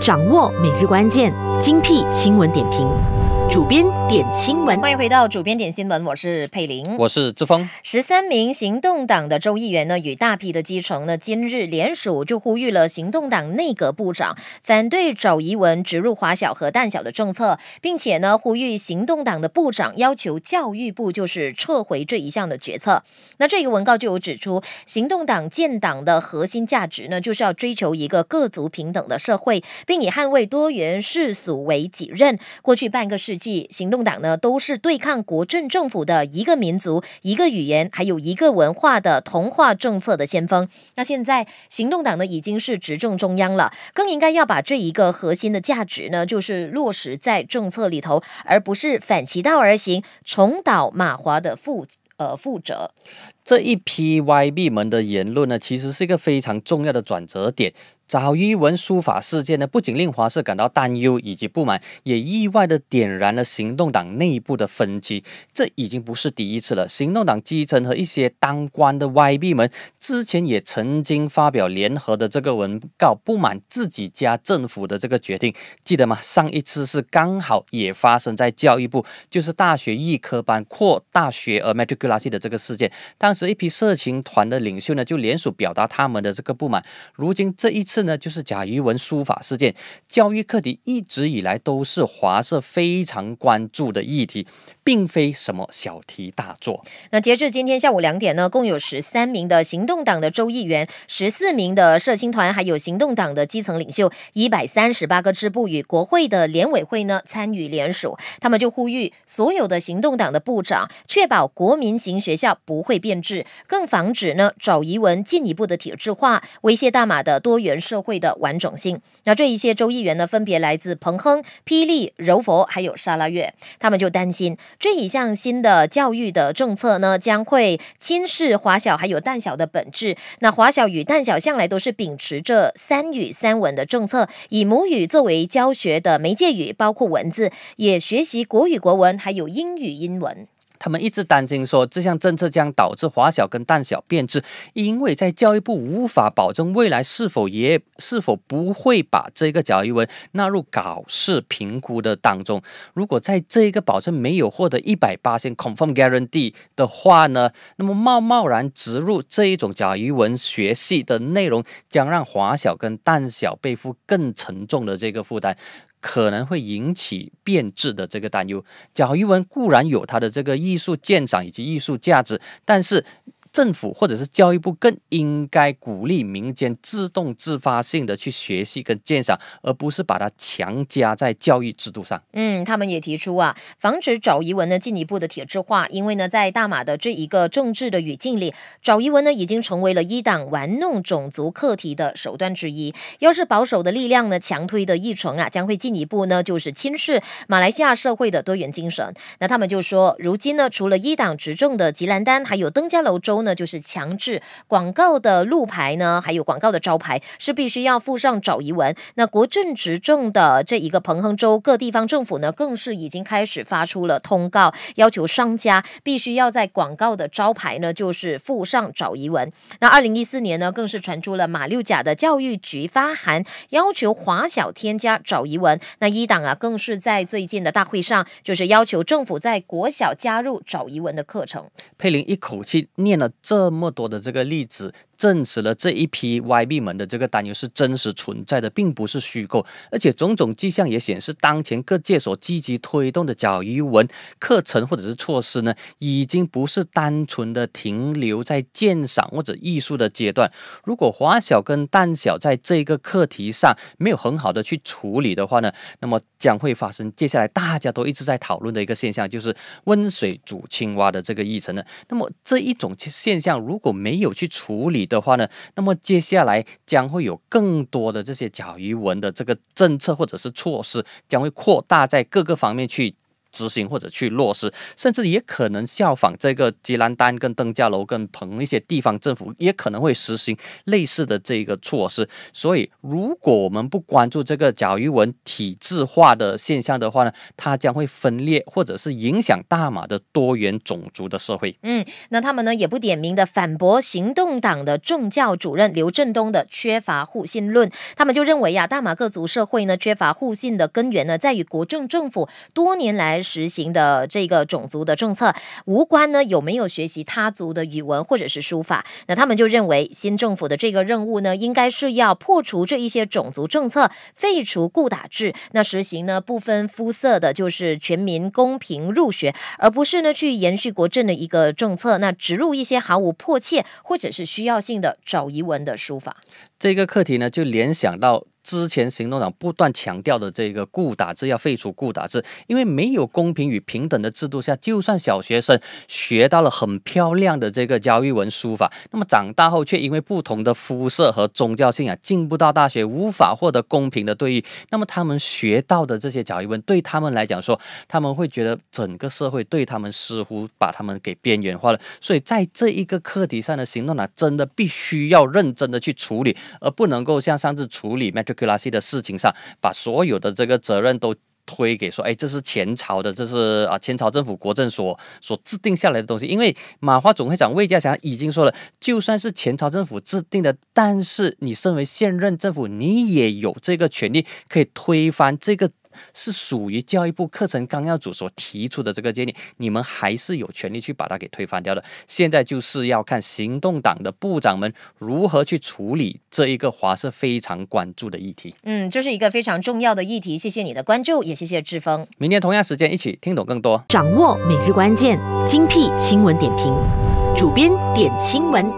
掌握每日关键，精辟新闻点评。主编点新闻，欢迎回到主编点新闻，我是佩玲，我是志峰。十三名行动党的州议员呢，与大批的基层呢，今日联署就呼吁了行动党内阁部长反对找疑文植入华小和淡小的政策，并且呢呼吁行动党的部长要求教育部就是撤回这一项的决策。那这个文告就有指出，行动党建党的核心价值呢，就是要追求一个各族平等的社会，并以捍卫多元世俗为己任。过去半个世，即行动党呢，都是对抗国政政府的一个民族、一个语言，还有一个文化的同化政策的先锋。那现在行动党呢，已经是执政中央了，更应该要把这一个核心的价值呢，就是落实在政策里头，而不是反其道而行，重蹈马华的覆呃覆辙。这一批歪闭门的言论呢，其实是一个非常重要的转折点。早于文书法事件呢，不仅令华社感到担忧以及不满，也意外的点燃了行动党内部的分歧。这已经不是第一次了。行动党基层和一些当官的歪 B 们之前也曾经发表联合的这个文告，不满自己家政府的这个决定，记得吗？上一次是刚好也发生在教育部，就是大学预科班扩大学而 m a t r i c u l a 的这个事件。当时一批社情团的领袖呢，就联手表达他们的这个不满。如今这一次。这呢就是贾宜文书法事件。教育课题一直以来都是华社非常关注的议题，并非什么小题大做。那截至今天下午两点呢，共有十三名的行动党的州议员、十四名的社青团，还有行动党的基层领袖，一百三十八个支部与国会的联委会呢参与联署，他们就呼吁所有的行动党的部长确保国民型学校不会变质，更防止呢找疑文进一步的体制化，威胁大马的多元。社会的完整性。那这一些州议员呢，分别来自彭亨、霹雳、柔佛，还有沙拉越。他们就担心这一项新的教育的政策呢，将会侵蚀华小还有淡小的本质。那华小与淡小向来都是秉持着三语三文的政策，以母语作为教学的媒介语，包括文字，也学习国语国文，还有英语英文。他们一直担心说，这项政策将导致华小跟淡小变质，因为在教育部无法保证未来是否也是否不会把这个假鱼文纳入考试评估的当中。如果在这个保证没有获得一百八千 confirm guarantee 的话呢，那么贸贸然植入这一种甲鱼文学系的内容，将让华小跟淡小背负更沉重的这个负担。可能会引起变质的这个担忧。贾玉文固然有它的这个艺术鉴赏以及艺术价值，但是。政府或者是教育部更应该鼓励民间自动自发性的去学习跟鉴赏，而不是把它强加在教育制度上。嗯，他们也提出啊，防止《找遗文》呢进一步的铁制化，因为呢，在大马的这一个政治的语境里，《找遗文》呢已经成为了一党玩弄种族课题的手段之一。要是保守的力量呢强推的议程啊，将会进一步呢就是侵蚀马来西亚社会的多元精神。那他们就说，如今呢，除了一党执政的吉兰丹，还有登加楼州。那就是强制广告的路牌呢，还有广告的招牌是必须要附上找遗文。那国政执政的这一个彭亨州各地方政府呢，更是已经开始发出了通告，要求商家必须要在广告的招牌呢，就是附上找遗文。那二零一四年呢，更是传出了马六甲的教育局发函，要求华小添加找遗文。那一党啊，更是在最近的大会上，就是要求政府在国小加入找遗文的课程。佩林一口气念了。这么多的这个例子。证实了这一批歪闭门的这个担忧是真实存在的，并不是虚构。而且种种迹象也显示，当前各界所积极推动的甲鱼文课程或者是措施呢，已经不是单纯的停留在鉴赏或者艺术的阶段。如果华小跟蛋小在这个课题上没有很好的去处理的话呢，那么将会发生接下来大家都一直在讨论的一个现象，就是温水煮青蛙的这个议程呢。那么这一种现象如果没有去处理，的话呢，那么接下来将会有更多的这些“甲鱼文”的这个政策或者是措施，将会扩大在各个方面去。执行或者去落实，甚至也可能效仿这个吉兰丹、跟邓家楼、跟彭一些地方政府，也可能会实行类似的这个措施。所以，如果我们不关注这个贾玉文体制化的现象的话呢，它将会分裂，或者是影响大马的多元种族的社会。嗯，那他们呢也不点名的反驳行动党的政教主任刘振东的缺乏互信论，他们就认为呀，大马各族社会呢缺乏互信的根源呢，在于国政政府多年来。实行的这个种族的政策无关呢，有没有学习他族的语文或者是书法？那他们就认为新政府的这个任务呢，应该是要破除这一些种族政策，废除固打制，那实行呢不分肤色的，就是全民公平入学，而不是呢去延续国政的一个政策，那植入一些毫无迫切或者是需要性的找遗文的书法。这个课题呢，就联想到。之前行动党不断强调的这个顾打字要废除顾打字，因为没有公平与平等的制度下，就算小学生学到了很漂亮的这个教育文书法，那么长大后却因为不同的肤色和宗教信仰进不到大学，无法获得公平的对遇。那么他们学到的这些教育文对他们来讲说，他们会觉得整个社会对他们似乎把他们给边缘化了。所以在这一个课题上的行动党真的必须要认真的去处理，而不能够像上次处理那。克拉西的事情上，把所有的这个责任都推给说，哎，这是前朝的，这是啊，前朝政府国政所所制定下来的东西。因为马化总会长魏家祥已经说了，就算是前朝政府制定的，但是你身为现任政府，你也有这个权利可以推翻这个。是属于教育部课程纲要组所提出的这个建议，你们还是有权利去把它给推翻掉的。现在就是要看行动党的部长们如何去处理这一个华社非常关注的议题。嗯，这是一个非常重要的议题，谢谢你的关注，也谢谢志峰。明天同样时间一起听懂更多，掌握每日关键精辟新闻点评，主编点新闻。